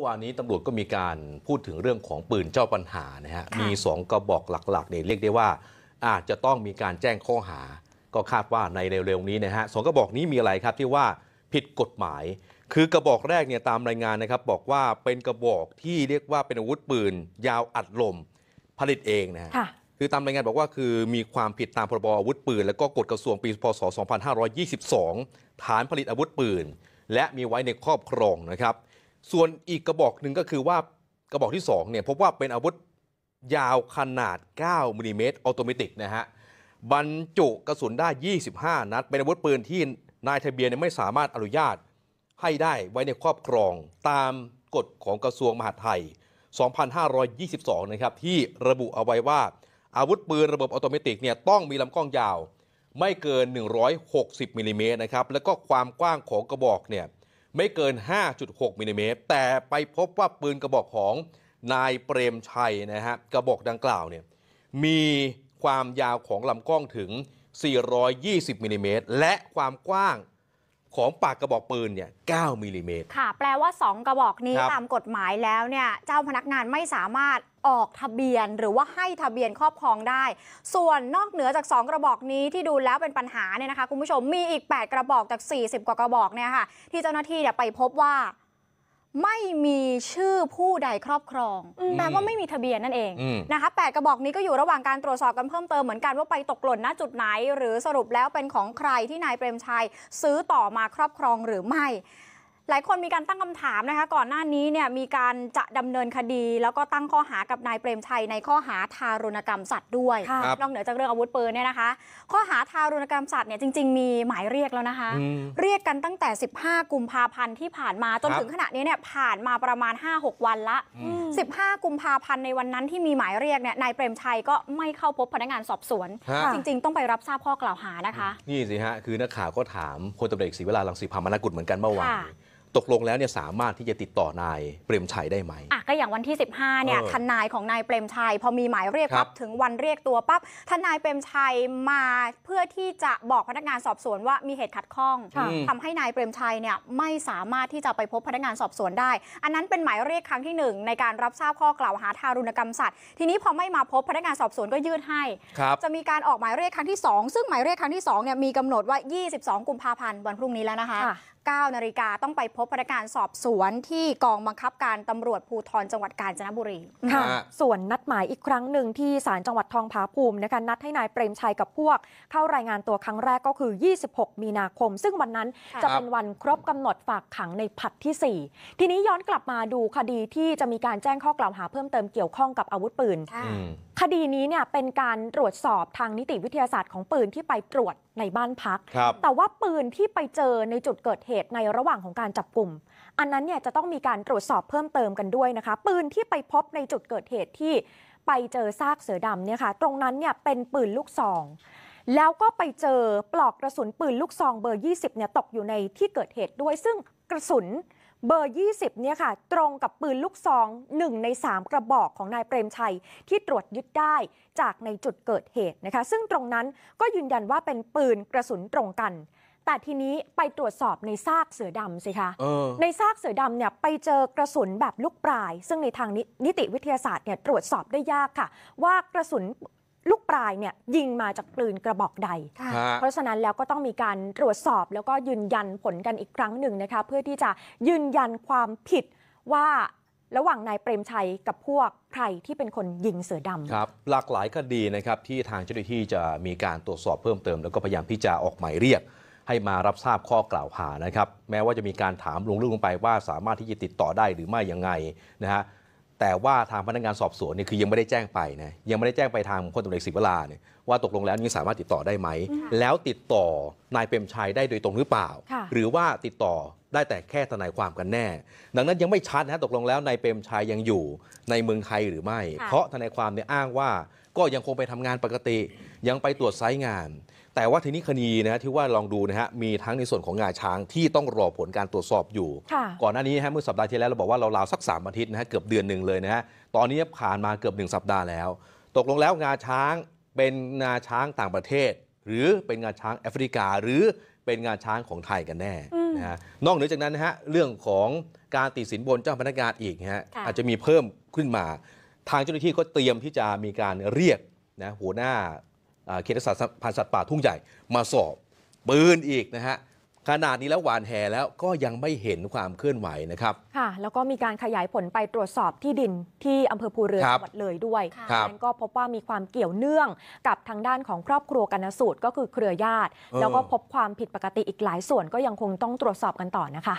ื่อวานนี้ตำรวจก็มีการพูดถึงเรื่องของปืนเจ้าปัญหานะฮะ มี 2 กระบอกหลักๆเนี่ยเรียกได้ว่า อาจจะต้องมีการแจ้งข้อหา ก็คาดว่าในเร็วๆนี้นะฮะสองกระบอกนี้มีอะไรครับที่ว่าผิดกฎหมาย คือกระบอกแรกเนี่ยตามรายงานนะครับบอกว่าเป็นกระบอกที่เรียกว่าเป็นอาวุธปืนยาวอัดลมผลิตเองนะฮะคือตามรายงานบอกว่าคือมีความผิดตามพรบอาวุธปืนและก็กฎกระทรวงปีพศ 2522 ฐานผลิตอาวุธปืนและมีไว้ในครอบครองนะครับส่วนอีกกระบอกหนึ่งก็คือว่ากระบอกที่2เนี่ยพบว่าเป็นอาวุธยาวขนาด 9มิลิเมตรอตโนมัตินะฮะบรรจุกระสุนได้ 25 นัด เป็นอาวุธปืนที่นายทะเบียนไม่สามารถอนุญาตให้ได้ไว้ในครอบครองตามกฎของกระทรวงมหาดไทย 2522 นะครับที่ระบุเอาไว้ว่าอาวุธปืนระบบอัตโนมัติเนี่ยต้องมีลำกล้องยาว ไม่เกิน 160มิลิเมตรนะครับแล้วก็ความกว้างของกระบอกเนี่ยไม่เกิน 5.6มิลลิเมตรแต่ไปพบว่าปืนกระบอกของนายเปรมชัยนะฮะกระบอกดังกล่าวเนี่ยมีความยาวของลำกล้องถึง 420มิลลิเมตรและความกว้างของปากกระบอกปืนเนี่ย 9มิลลิเมตรค่ะ แปลว่า 2 กระบอกนี้ตามกฎหมายแล้วเนี่ยเจ้าพนักงานไม่สามารถออกทะเบียนหรือว่าให้ทะเบียนครอบครองได้ ส่วนนอกเหนือจาก 2 กระบอกนี้ที่ดูแล้วเป็นปัญหาเนี่ยนะคะคุณผู้ชมมีอีก 8 กระบอกจาก 40 กว่ากระบอกเนี่ยค่ะที่เจ้าหน้าที่เนี่ยไปพบว่าไม่มีชื่อผู้ใดครอบครองแปลว่าไม่มีทะเบียนนั่นเองอนะคะแปดกระบอกนี้ก็อยู่ระหว่างการตรวจสอบกันเพิ่มเติมเหมือนกันว่าไปตกหล่นณจุดไหนหรือสรุปแล้วเป็นของใครที่นายเปรมชัยซื้อต่อมาครอบครองหรือไม่หลายคนมีการตั้งคำถามนะคะ ก่อนหน้านี้เนี่ยมีการจะดำเนินคดี แล้วก็ตั้งข้อหากับนายเปรมชัยในข้อหาทารุณกรรมสัตว์ด้วยนอกเหนือจากเรื่องอาวุธปืนเนี่ยนะคะ ข้อหาทารุณกรรมสัตว์เนี่ยจริง ๆ มีหมายเรียกแล้วนะคะ เรียกกันตั้งแต่ 15กุมภาพันธ์ที่ผ่านมาจนถึงขณะนี้เนี่ยผ่านมาประมาณ 5-6 วันละ 15กุมภาพันธ์ในวันนั้นที่มีหมายเรียกเนี่ยนายเปรมชัยก็ไม่เข้าพบพนักงานสอบสวน จริงๆ ต้องไปรับทราบข้อกล่าวหานะคะนี่สิฮะคือนักข่าวก็ถามพลตำรวจเอกศรีวลาลังสีพามานกุลเหมือนกันเมื่อวานตกลงแล้วเนี่ยสามารถที่จะติดต่อนายเปรมชัยได้ไหมอ่ะก็อย่างวันที่ 15เนี่ยทนายของนายเปรมชัยพอมีหมายเรียกปั๊บถึงวันเรียกตัวปั๊บทนายเปรมชัยมาเพื่อที่จะบอกพนักงานสอบสวนว่ามีเหตุขัดข้องทำให้นายเปรมชัยเนี่ยไม่สามารถที่จะไปพบพนักงานสอบสวนได้ อันนั้นเป็นหมายเรียกครั้งที่ 1 ในการรับทราบข้อกล่าวหาทารุณกรรมสัตว์ ทีนี้พอไม่มาพบพนักงานสอบสวนก็ยื่นให้ จะมีการออกหมายเรียกครั้งที่2ซึ่งหมายเรียกครั้งที่2เนี่ยมีกำหนดว่า22 กุมภาพันธ์วันพรุ่งนี้แล้วนะคะ9นาฬิกาต้องไปพบพนักงานสอบสวนที่กองบังคับการตำรวจภูธรจังหวัดกาญจนบุรีค่ะส่วนนัดหมายอีกครั้งหนึ่งที่ศาลจังหวัดทองผาภูมินะคะนัดให้นายเปรมชัยกับพวก เข้ารายงานตัวครั้งแรกก็คือ 26 มีนาคม ซึ่งวันนั้นจะเป็นวันครบกำหนดฝากขังในผัดที่ 4 ทีนี้ย้อนกลับมาดูคดีที่จะมีการแจ้งข้อกล่าวหาเพิ่มเติมเกี่ยวข้องกับอาวุธปืนคดีนี้เนี่ยเป็นการตรวจสอบทางนิติวิทยาศาสตร์ของปืนที่ไปตรวจในบ้านพัก แต่ว่าปืนที่ไปเจอในจุดเกิดเหตุในระหว่างของการจับกลุ่ม อันนั้นเนี่ยจะต้องมีการตรวจสอบเพิ่มเติมกันด้วยนะคะปืนที่ไปพบในจุดเกิดเหตุที่ไปเจอซากเสือดำเนี่ยค่ะตรงนั้นเนี่ยเป็นปืนลูกซองแล้วก็ไปเจอปลอกกระสุน ปืนลูกซองเบอร์ 20เนี่ยตกอยู่ในที่เกิดเหตุด้วยซึ่งกระสุนเบอร์ 20เนี่ย ค่ะ ตรงกับปืนลูก ซองหนึ่งใน 3 กระบอก ของนายเปรมชัยที่ตรวจ ยึด ได้ จาก ใน จุด เกิด เหตุ นะคะ ซึ่ง ตรง นั้น ก็ ยืนยัน ว่า เป็น ปืน กระสุน ตรง กัน แต่ ทีนี้ ไป ตรวจสอบ ใน ซาก เสือดำสิคะออใน ซาก เสือดำ เนี่ย ไป เจอ กระสุน แบบ ลูก ปลาย ซึ่ง ใน ทางนิติวิทยาศาสตร์ เนี่ย ตรวจสอบ ได้ ยาก ค่ะ ว่า กระสุนลูกปลายเนี่ยยิงมาจากปืนกระบอกใด เพราะฉะนั้นแล้วก็ต้องมีการตรวจสอบ แล้วก็ยืนยันผลกันอีกครั้งหนึ่งนะคะเพื่อที่จะยืนยันความผิดว่าระหว่างนายเปรมชัยกับพวกใครที่เป็นคนยิงเสือดำครับ หลากหลายคดีนะครับ ที่ทางเจ้าหน้าที่จะมีการตรวจสอบเพิ่มเติมแล้วก็พยายามที่จะออกหมายเรียก ให้มารับทราบข้อกล่าวหานะครับ แม้ว่าจะมีการถามลงลึกลงไป ว่าสามารถที่จะติดต่อได้หรือไม่ยังไงนะฮะแต่ว่าทางพนักงานสอบสวนเนี่ยคือยังไม่ได้แจ้งไปนะยังไม่ได้แจ้งไปทางพลตำรวจเอกศิวลาเนี่ยว่าตกลงแล้วนี่สามารถติดต่อได้ไหมแล้วติดต่อนายเปรมชัยได้โดยตรงหรือเปล่า หรือว่าติดต่อได้แต่แค่ทนายความกันแน่ ดังนั้นยังไม่ชัดนะตกลงแล้วนายเปรมชัยยังอยู่ในเมืองไทยหรือไม่ เพราะทนายความเนี่ยอ้างว่าก็ยังคงไปทำงานปกติยังไปตรวจไซต์งาน แต่ว่าทีนี้คดีนะที่ว่าลองดูนะฮะมีทั้งในส่วนของงาช้างที่ต้องรอผลการตรวจสอบอยู่ ก่อนหน้านี้ฮะเมื่อสัปดาห์ที่แล้วเราบอกว่าเราราวสัก3อาทิตย์นะฮะเกือบเดือนหนึ่งเลยนะฮะตอนนี้ผ่านมาเกือบ 1 สัปดาห์แล้ว ตกลงแล้วงาช้างเป็นงาช้างต่างประเทศ หรือเป็นงาช้างแอฟริกาหรือเป็นงาช้างของไทยกันแน่นะฮะนอกเหนือจากนั้นนะฮะเรื่องของการติดสินบนเจ้าพนักงานอีกฮะอาจจะมีเพิ่มขึ้นมา ทางเจ้าหน้าที่ก็เตรียมที่จะมีการเรียกนะหัวหน้าเขตรักษาพันธุ์สัตว์ป่าทุ่งใหญ่มาสอบปืนอีกนะฮะขนาดนี้แล้วหวานแหแล้วก็ยังไม่เห็นความเคลื่อนไหวนะครับ ค่ะ แล้วก็มีการขยายผลไปตรวจสอบที่ดินที่อำเภอภูเรือจังหวัดเลยด้วยคนั้นก็พบว่ามีความเกี่ยวเนื่องกับทางด้านของครอบครัวกันสูตรก็คือเครือญาติ แล้วก็พบความผิดปกติอีกหลายส่วนก็ยังคงต้องตรวจสอบกันต่อนะคะ